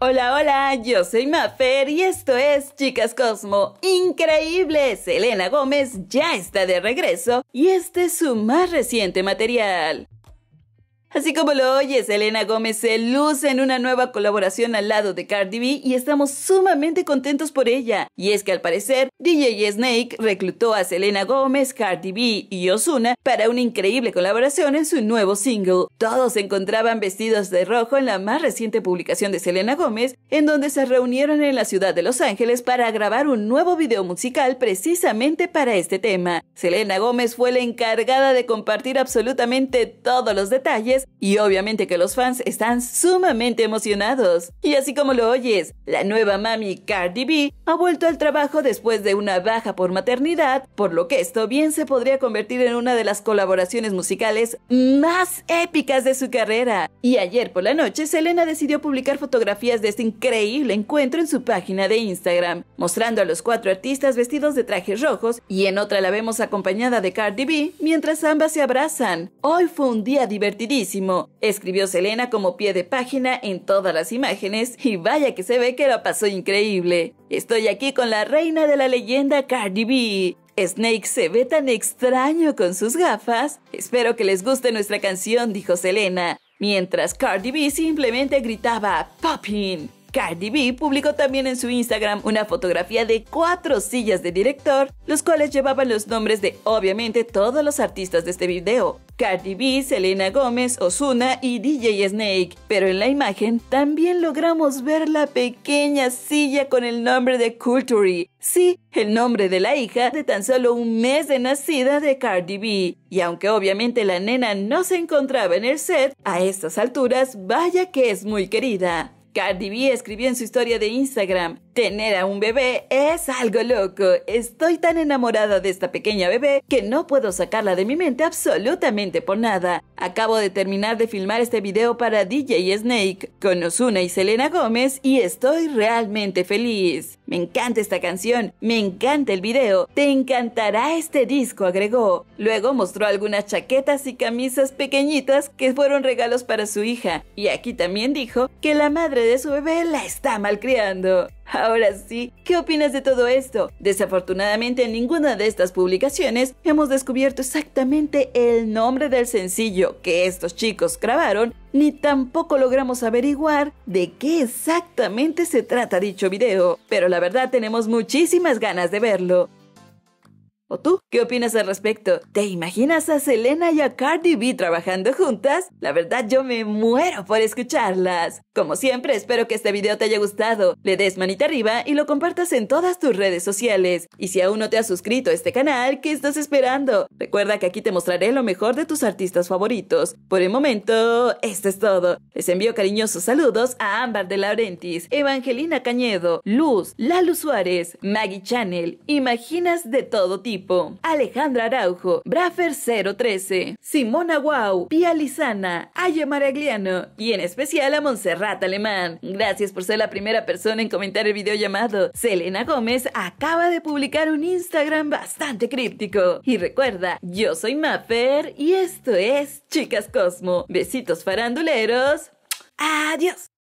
Hola, hola, yo soy Mafer y esto es Chicas Cosmo. Increíble, Selena Gómez ya está de regreso y este es su más reciente material. Así como lo oyes, Elena Gómez se luce en una nueva colaboración al lado de Cardi B y estamos sumamente contentos por ella. Y es que al parecer, DJ Snake reclutó a Selena Gómez, Cardi B y Ozuna para una increíble colaboración en su nuevo single. Todos se encontraban vestidos de rojo en la más reciente publicación de Selena Gómez, en donde se reunieron en la ciudad de Los Ángeles para grabar un nuevo video musical precisamente para este tema. Selena Gómez fue la encargada de compartir absolutamente todos los detalles y obviamente que los fans están sumamente emocionados. Y así como lo oyes, la nueva mami Cardi B ha vuelto al trabajo después de una baja por maternidad, por lo que esto bien se podría convertir en una de las colaboraciones musicales más épicas de su carrera. Y ayer por la noche, Selena decidió publicar fotografías de este increíble encuentro en su página de Instagram, mostrando a los cuatro artistas vestidos de trajes rojos y en otra la vemos acompañada de Cardi B mientras ambas se abrazan. Hoy fue un día divertidísimo Escribió Selena como pie de página en todas las imágenes y vaya que se ve que lo pasó increíble. Estoy aquí con la reina de la leyenda Cardi B. Snake se ve tan extraño con sus gafas. Espero que les guste nuestra canción, dijo Selena, mientras Cardi B simplemente gritaba Poppin'. Cardi B publicó también en su Instagram una fotografía de cuatro sillas de director, los cuales llevaban los nombres de obviamente todos los artistas de este video. Cardi B, Selena Gómez, Osuna y DJ Snake. Pero en la imagen también logramos ver la pequeña silla con el nombre de Cultury. Sí, el nombre de la hija de tan solo un mes de nacida de Cardi B. Y aunque obviamente la nena no se encontraba en el set, a estas alturas vaya que es muy querida. Cardi B escribió en su historia de Instagram, Tener a un bebé es algo loco. Estoy tan enamorada de esta pequeña bebé que no puedo sacarla de mi mente absolutamente por nada. Acabo de terminar de filmar este video para DJ Snake con Ozuna y Selena Gómez y estoy realmente feliz. Me encanta esta canción, me encanta el video, te encantará este disco, agregó. Luego mostró algunas chaquetas y camisas pequeñitas que fueron regalos para su hija y aquí también dijo que la madre de su bebé la está malcriando. Ahora sí, ¿qué opinas de todo esto? Desafortunadamente en ninguna de estas publicaciones hemos descubierto exactamente el nombre del sencillo que estos chicos grabaron, ni tampoco logramos averiguar de qué exactamente se trata dicho video, pero la verdad tenemos muchísimas ganas de verlo. ¿O tú? ¿Qué opinas al respecto? ¿Te imaginas a Selena y a Cardi B trabajando juntas? La verdad yo me muero por escucharlas. Como siempre, espero que este video te haya gustado. Le des manita arriba y lo compartas en todas tus redes sociales. Y si aún no te has suscrito a este canal, ¿qué estás esperando? Recuerda que aquí te mostraré lo mejor de tus artistas favoritos. Por el momento, esto es todo. Les envío cariñosos saludos a Ámbar de Laurentis, Evangelina Cañedo, Luz, Lalu Suárez, Maggie Channel. Imaginas de todo tipo. Alejandra Araujo, Brafer 013, Simona Guau, Pia Lisana, Aya Maragliano y en especial a Montserrat Alemán. Gracias por ser la primera persona en comentar el video llamado. Selena Gómez acaba de publicar un Instagram bastante críptico. Y recuerda, yo soy Mapper y esto es Chicas Cosmo. Besitos faranduleros. Adiós.